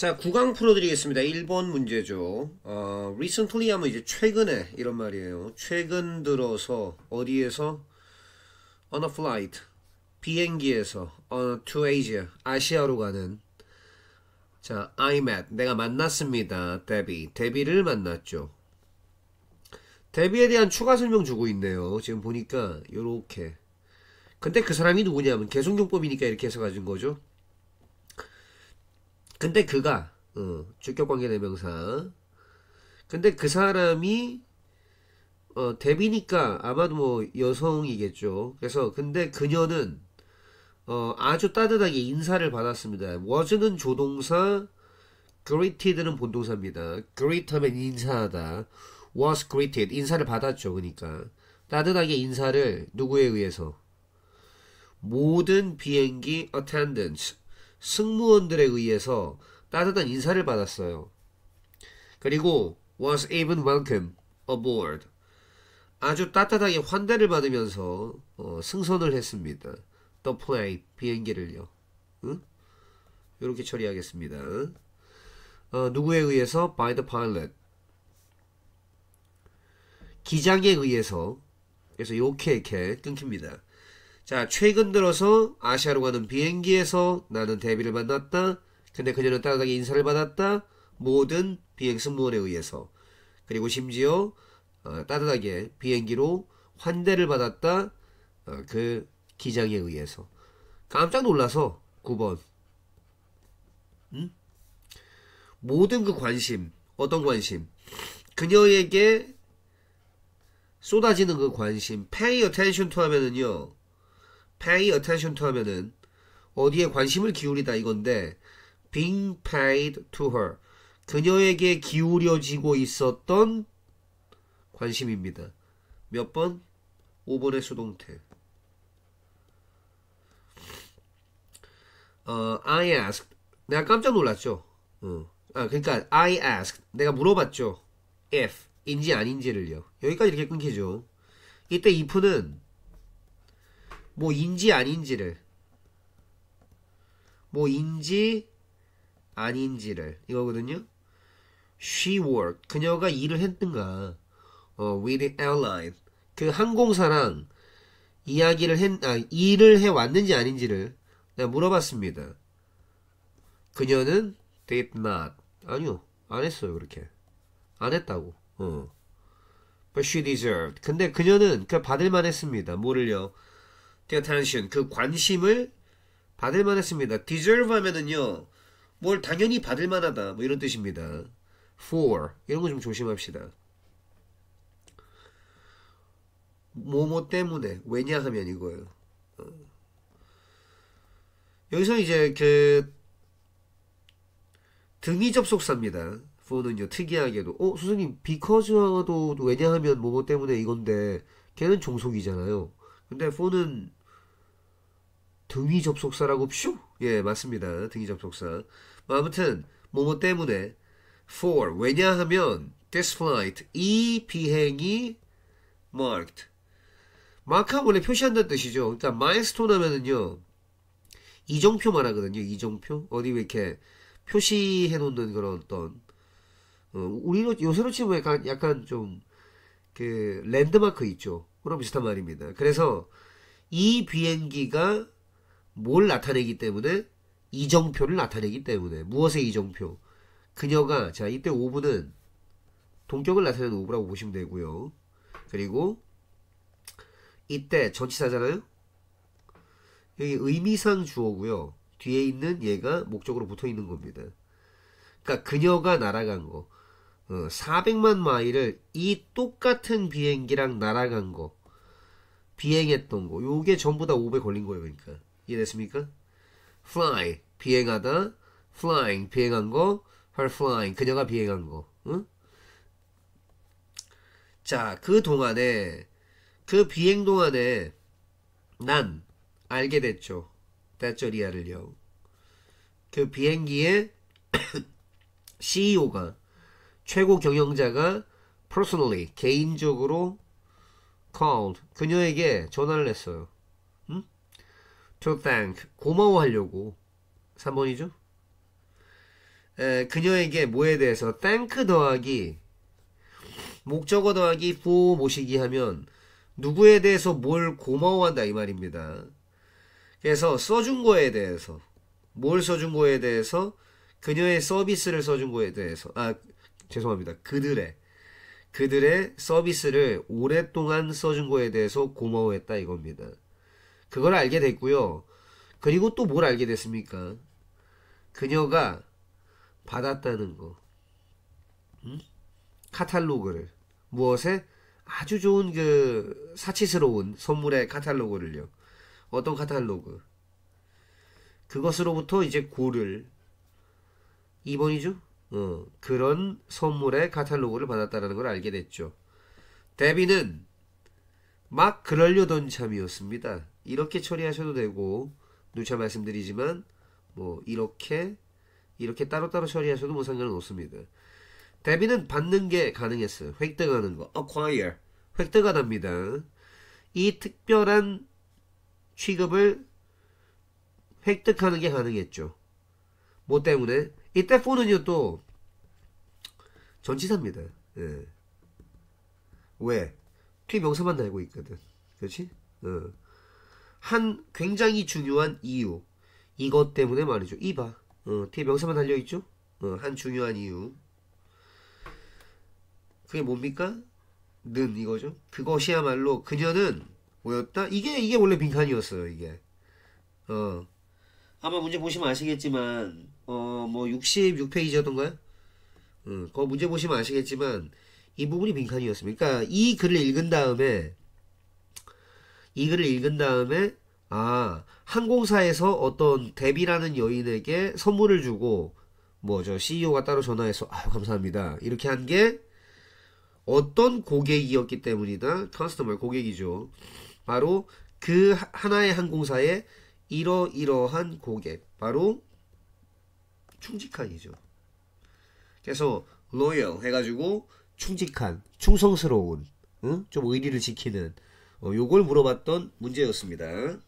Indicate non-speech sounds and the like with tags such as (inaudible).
자, 구강 풀어드리겠습니다. 1번 문제죠. 어, recently 하면 이제 최근에 이런 말이에요. 최근 들어서 어디에서 on a flight 비행기에서 on 어, to Asia 아시아로 가는 자, I met 내가 만났습니다. 데비 데비를 만났죠. 데비에 대한 추가 설명 주고 있네요. 지금 보니까 요렇게 근데 그 사람이 누구냐면 개성경법이니까 이렇게 해서 가진 거죠. 근데 그가 어, 주격관계대명사 근데 그 사람이 어, 데뷔니까 아마도 뭐 여성이겠죠. 그래서 근데 그녀는 어, 아주 따뜻하게 인사를 받았습니다. was는 조동사, greeted는 본동사입니다. greet 하면 인사하다. was greeted 인사를 받았죠. 그러니까 따뜻하게 인사를 누구에 의해서 모든 비행기 attendants 승무원들에 의해서 따뜻한 인사를 받았어요. 그리고 was even welcome aboard. 아주 따뜻하게 환대를 받으면서 어, 승선을 했습니다. The plane 비행기를요. 응? 이렇게 처리하겠습니다. 어, 누구에 의해서? By the pilot. 기장에 의해서. 그래서 요렇게 이렇게 끊깁니다. 자, 최근 들어서 아시아로 가는 비행기에서 나는 데뷔를 만났다. 근데 그녀는 따뜻하게 인사를 받았다. 모든 비행 승무원에 의해서. 그리고 심지어 어, 따뜻하게 비행기로 환대를 받았다. 어, 그 기장에 의해서. 깜짝 놀라서 9번. 응? 음? 모든 그 관심, 어떤 관심? 그녀에게 쏟아지는 그 관심, pay attention to 하면은요. pay attention to 하면은 어디에 관심을 기울이다 이건데 being paid to her 그녀에게 기울여지고 있었던 관심입니다. 몇 번? 5번의 수동태. 어, I asked. 내가 깜짝 놀랐죠. 어. 아, 그러니까 I asked. 내가 물어봤죠. if 인지 아닌지를요. 여기까지 이렇게 끊기죠. 이때 if는 뭐인지 아닌지를 뭐인지 아닌지를 이거거든요. She worked. 그녀가 일을 했던가. 어, with an airline. 그 항공사랑 이야기를 했, 아, 일을 해왔는지 아닌지를 내가 물어봤습니다. 그녀는 did not. 아니요. 안 했어요. 그렇게. 안 했다고. 어. But she deserved. 근데 그녀는 그 받을만 했습니다. 뭐를요? attention 그러니까 그 관심을 받을 만했습니다. deserve 하면은요 뭘 당연히 받을 만하다 뭐 이런 뜻입니다. for 이런 거 좀 조심합시다. 뭐뭐 때문에 왜냐 하면 이거예요. 어. 여기서 이제 그 등이 접속사입니다. for는요 특이하게도 어 선생님 because도 왜냐하면 뭐뭐 때문에 이건데 걔는 종속이잖아요. 근데 for는 등위 접속사라고 퓨? 예, 맞습니다. 등위 접속사. 뭐 아무튼 뭐 뭐 때문에 for 왜냐하면 this flight 이 비행이 marked 마크 원래 표시한다는 뜻이죠. 그러니까 m i l e 하면은요 이정표 말하거든요. 이정표 어디 왜 이렇게 표시해 놓는 그런 어떤 어, 우리로 요새로 치면 약간 약간 좀 그 랜드마크 있죠. 그런 비슷한 말입니다. 그래서 이 비행기가 뭘 나타내기 때문에 이정표를 나타내기 때문에 무엇의 이정표 그녀가 자 이때 오분은 동격을 나타내는 오브라고 보시면 되고요. 그리고 이때 전치사잖아요. 여기 의미상 주어고요. 뒤에 있는 얘가 목적으로 붙어 있는 겁니다. 그러니까 그녀가 날아간 거. 400만 어, 마일을 이 똑같은 비행기랑 날아간 거. 비행했던 거. 요게 전부 다 5배 걸린 거예요. 그러니까. 이해됐습니까? fly 비행하다 flying 비행한 거 her flying 그녀가 비행한 거 응? 자그 동안에 그 비행 동안에 난 알게 됐죠 that절이야를요 그 비행기에 CEO가 (coughs) 최고 경영자가 personally 개인적으로 called 그녀에게 전화를 했어요 to thank 고마워하려고 3번이죠? 에, 그녀에게 뭐에 대해서 thank 더하기 목적어 더하기 for 모시기 하면 누구에 대해서 뭘 고마워한다 이 말입니다. 그래서 써준 거에 대해서 뭘 써준 거에 대해서 그녀의 서비스를 써준 거에 대해서 아 죄송합니다. 그들의 그들의 서비스를 오랫동안 써준 거에 대해서 고마워했다 이겁니다. 그걸 알게 됐고요. 그리고 또 뭘 알게 됐습니까? 그녀가 받았다는 거. 음? 카탈로그를. 무엇에? 아주 좋은 그 사치스러운 선물의 카탈로그를요. 어떤 카탈로그? 그것으로부터 이제 고를 2번이죠? 어, 그런 선물의 카탈로그를 받았다는 걸 알게 됐죠. 데비는 막 그러려던 참이었습니다. 이렇게 처리하셔도 되고 누차 말씀드리지만 뭐 이렇게 이렇게 따로따로 처리하셔도 뭐 상관은 없습니다. 대비는 받는 게 가능했어요. 획득하는 거. acquire. 획득하답니다. 이 특별한 취급을 획득하는 게 가능했죠. 뭐 때문에? 이때 폰은요또 전치사입니다. 예. 왜? 뒤 명사만 달고 있거든. 그렇지? 어. 한 굉장히 중요한 이유 이것 때문에 말이죠. 이봐 어, 뒤에 명사만 달려있죠. 어, 한 중요한 이유 그게 뭡니까? 는 이거죠. 그것이야말로 그녀는 뭐였다? 이게 이게 원래 빈칸이었어요. 이게 어 아마 문제 보시면 아시겠지만 어뭐 66페이지였던가요? 음, 그 문제 보시면 아시겠지만 이 부분이 빈칸이었습니다. 그러니까 이 글을 읽은 다음에 이 글을 읽은 다음에 아 항공사에서 어떤 데비라는 여인에게 선물을 주고 뭐저 CEO가 따로 전화해서 아 감사합니다 이렇게 한 게 어떤 고객이었기 때문이다 컨스터머 고객이죠 바로 그 하나의 항공사의 이러이러한 고객 바로 충직한이죠 그래서 loyal 해가지고 충직한 충성스러운 응? 좀 의리를 지키는 어, 요걸 물어봤던 문제였습니다.